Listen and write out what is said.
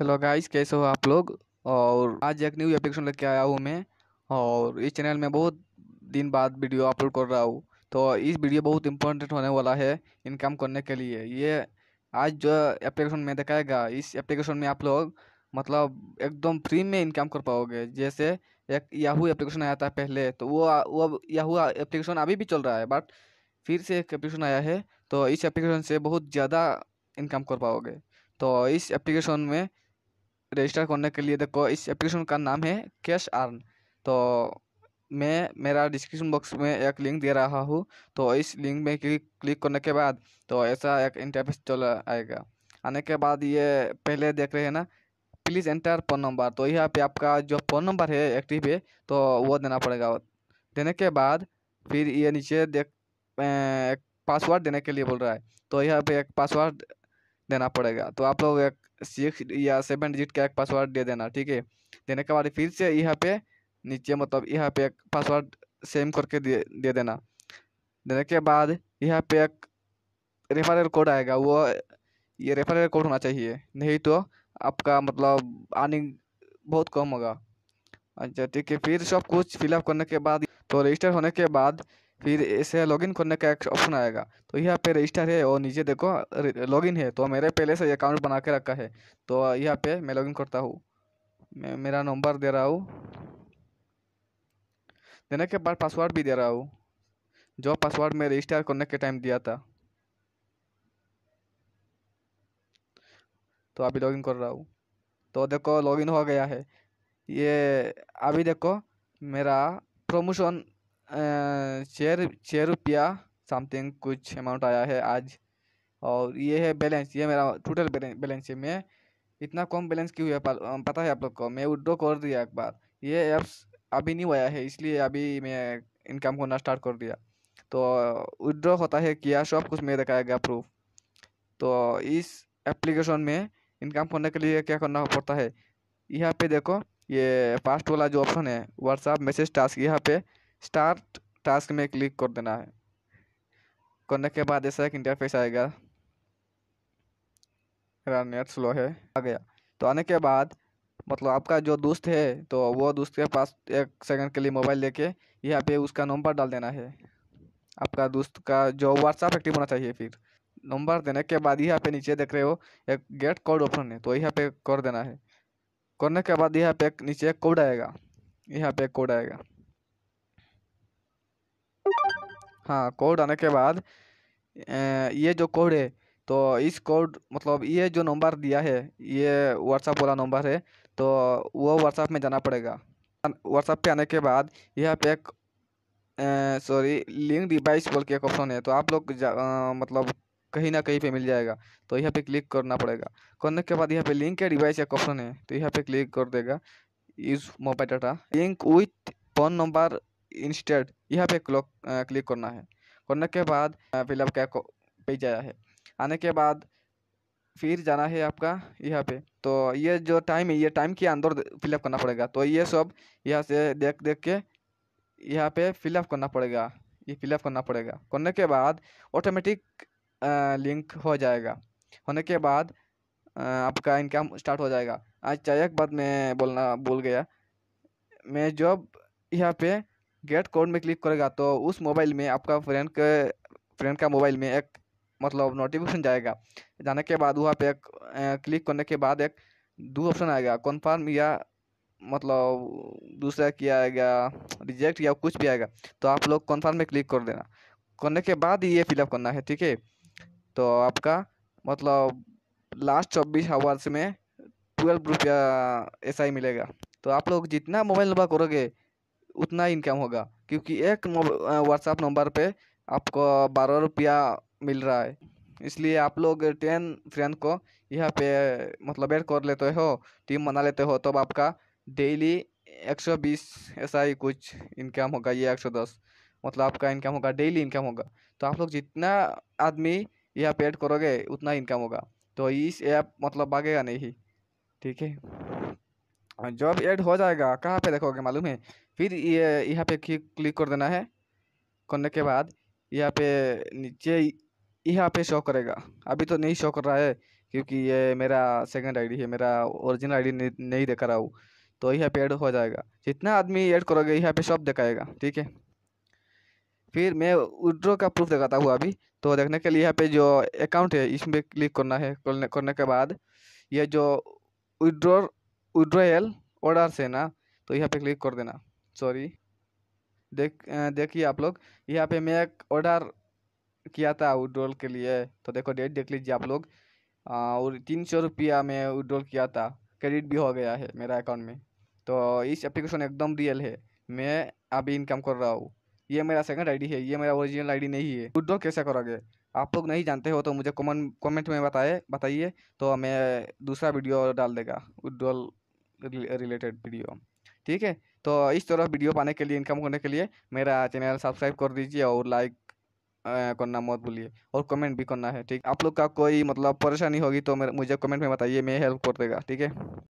hello guys कैसे हो आप लोग और आज एक न्यू एप्लीकेशन लेके आया हूँ मैं और इस चैनल में बहुत दिन बाद वीडियो अपलोड कर रहा हूँ तो इस वीडियो बहुत इंपॉर्टेंट होने वाला है इनकम करने के लिए ये आज जो एप्लीकेशन में दिखाएगा इस एप्लीकेशन में आप लोग मतलब एकदम फ्री में इनकम कर पाओगे जैसे एक याहू एप्लीकेशन आया था पहले तो वो वो याहू एप्लीकेशन अभी भी चल रहा है बट फिर से एक एप्लीकेशन आया है तो इस एप्लीकेशन से बहुत ज़्यादा इनकम कर पाओगे तो इस एप्लीकेशन में रजिस्टर करने के लिए देखो इस एप्लीकेशन का नाम है कैश आर्न तो मैं मेरा डिस्क्रिप्शन बॉक्स में एक लिंक दे रहा हूँ तो इस लिंक में क्लिक क्लिक करने के बाद तो ऐसा एक इंटरफेस चल आएगा आने के बाद ये पहले देख रहे हैं ना प्लीज़ एंटर फ़ोन नंबर तो यहाँ पे आपका जो फ़ोन नंबर है एक्टिव है तो वो देना पड़ेगा देने के बाद फिर ये नीचे देख पासवर्ड देने के लिए बोल रहा है तो यहाँ पे एक पासवर्ड देना पड़ेगा तो आप लोग एक सिक्स या सेवन डिजिट का एक पासवर्ड दे देना ठीक है देने के बाद फिर से यहाँ पे नीचे मतलब यहाँ पे एक पासवर्ड सेम करके दे दे देना देने के बाद यहाँ पे एक रेफरल कोड आएगा वो ये रेफरल कोड होना चाहिए नहीं तो आपका मतलब अर्निंग बहुत कम होगा अच्छा ठीक है फिर सब कुछ फिलअप करने के बाद तो रजिस्टर होने के बाद फिर इसे लॉगिन करने का एक ऑप्शन आएगा तो यहाँ पे रजिस्टर है और नीचे देखो लॉगिन है तो मेरे पहले से अकाउंट बना के रखा है तो यहाँ पे मैं लॉगिन करता हूँ मैं मेरा नंबर दे रहा हूँ देने के बाद पासवर्ड भी दे रहा हूँ जो पासवर्ड मैं रजिस्टर करने के टाइम दिया था तो अभी लॉगिन कर रहा हूँ तो देखो लॉगिन हो गया है ये अभी देखो मेरा प्रमोशन छः छः रुपया समथिंग कुछ अमाउंट आया है आज और ये है बैलेंस ये मेरा टोटल बैलेंस है मैं इतना कम बैलेंस क्यों है पता है आप लोग को मैं विड्रॉ कर दिया एक बार ये ऐप्स अभी नहीं आया है इसलिए अभी मैं इनकम करना स्टार्ट कर दिया तो विड्रो होता है किया सब कुछ मैं गया प्रूफ तो इस एप्लीकेशन में इनकम करने के लिए क्या करना पड़ता है यहाँ पे देखो ये फास्ट वाला जो ऑप्शन है व्हाट्सअप मैसेज टास्क यहाँ पे स्टार्ट टास्क में क्लिक कर देना है करने के बाद ऐसा एक इंटरफेस आएगा नेट स्लो है आ गया तो आने के बाद मतलब आपका जो दोस्त है तो वो दोस्त के पास एक सेकंड के लिए मोबाइल लेके यहाँ पे उसका नंबर डाल देना है आपका दोस्त का जो व्हाट्सअप एक्टिव होना चाहिए फिर नंबर देने के बाद यहाँ पे नीचे देख रहे हो एक गेट कोड ओपन है तो यहाँ पे कर देना है करने के बाद यहाँ पे नीचे एक कोड आएगा यहाँ पे कोड आएगा हाँ कोड आने के बाद ये जो कोड है तो इस कोड मतलब ये जो नंबर दिया है ये व्हाट्सअप वाला नंबर है तो वो व्हाट्सअप में जाना पड़ेगा व्हाट्सअप पे आने के बाद यह पे एक सॉरी लिंक डिवाइस बोल के एक ऑप्शन है तो आप लोग मतलब कहीं ना कहीं पे मिल जाएगा तो यहाँ पे क्लिक करना पड़ेगा करने के बाद यहाँ पे लिंक या डिवाइस एक ऑप्शन है तो यहाँ पे क्लिक कर देगा use mobile data link with phone number instead यहाँ पे क्लॉक क्लिक करना है करने के बाद फिलअप क्या पेज आया है आने के बाद फिर जाना है आपका यहाँ पे तो ये जो टाइम है ये टाइम के अंदर फिलअप करना पड़ेगा तो ये सब यहाँ से देख देख के यहाँ पे फिलअप करना पड़ेगा ये फिलअप करना पड़ेगा करने के बाद ऑटोमेटिक लिंक हो जाएगा होने के बाद आपका इनकम स्टार्ट हो जाएगा अच्छा एक बात मैं बोलना भूल गया मैं जब यहाँ पे गेट कोड में क्लिक करेगा तो उस मोबाइल में आपका फ्रेंड के फ्रेंड का मोबाइल में एक मतलब नोटिफिकेशन जाएगा जाने के बाद वहाँ पे एक क्लिक करने के बाद एक दो ऑप्शन आएगा कन्फर्म या मतलब दूसरा किया आएगा रिजेक्ट या कुछ भी आएगा तो आप लोग कन्फर्म में क्लिक कर देना करने के बाद ही ये फिलअप करना है ठीक है तो आपका मतलब लास्ट चौबीस आवर्स में ट्वेल्व रुपया ऐसा ही मिलेगा तो आप लोग जितना मोबाइल नंबर करोगे उतना इनकम होगा क्योंकि एक व्हाट्सएप नंबर पे आपको बारह रुपया मिल रहा है इसलिए आप लोग टेन फ्रेंड को यहाँ पे मतलब ऐड कर लेते हो टीम बना लेते हो तब तो आपका डेली एक सौ बीस ऐसा ही कुछ इनकम होगा ये दस मतलब आपका इनकम होगा डेली इनकम होगा तो आप लोग जितना आदमी यहाँ पे ऐड करोगे उतना इनकम होगा तो इस ऐप मतलब आगेगा नहीं ठीक है जब ऐड हो जाएगा कहाँ पे देखोगे मालूम है फिर ये यहाँ पे क्लिक कर देना है करने के बाद यहाँ पे नीचे यहाँ पे शो करेगा अभी तो नहीं शो कर रहा है क्योंकि ये मेरा सेकंड आईडी है मेरा ओरिजिनल आईडी नहीं, नहीं देखा रहा हूँ तो यहाँ पे ऐड हो जाएगा जितना आदमी ऐड करोगे यहाँ पे सब दिखाएगा ठीक है फिर मैं विड्रो का प्रूफ दिखाता हूँ अभी तो देखने के लिए यहाँ पे जो अकाउंट है इसमें क्लिक करना है करने करने के बाद ये जो विड्रो विड्रॉयल ऑर्डर से ना तो यहाँ पे क्लिक कर देना सॉरी देख देखिए आप लोग यहाँ पे मैं एक ऑर्डर किया था विड्रॉल के लिए तो देखो डेट देख लीजिए आप लोग और तीन सौ रुपया मैं विड्रॉल किया था क्रेडिट भी हो गया है मेरा अकाउंट में तो इस एप्लीकेशन एकदम रियल है मैं अभी इनकम कर रहा हूँ ये मेरा सेकंड आईडी है ये मेरा ओरिजिनल आईडी नहीं है विड्रॉ कैसे करोगे आप लोग नहीं जानते हो तो मुझे कमेंट कमेंट में बताए बताइए तो मैं दूसरा वीडियो डाल देगा विड्रॉल रिलेटेड वीडियो ठीक है तो इस तरह वीडियो पाने के लिए इनकम करने के लिए मेरा चैनल सब्सक्राइब कर दीजिए और लाइक करना मत भूलिए और कमेंट भी करना है ठीक आप लोग का कोई मतलब परेशानी होगी तो मुझे कमेंट में बताइए मैं हेल्प कर देगा ठीक है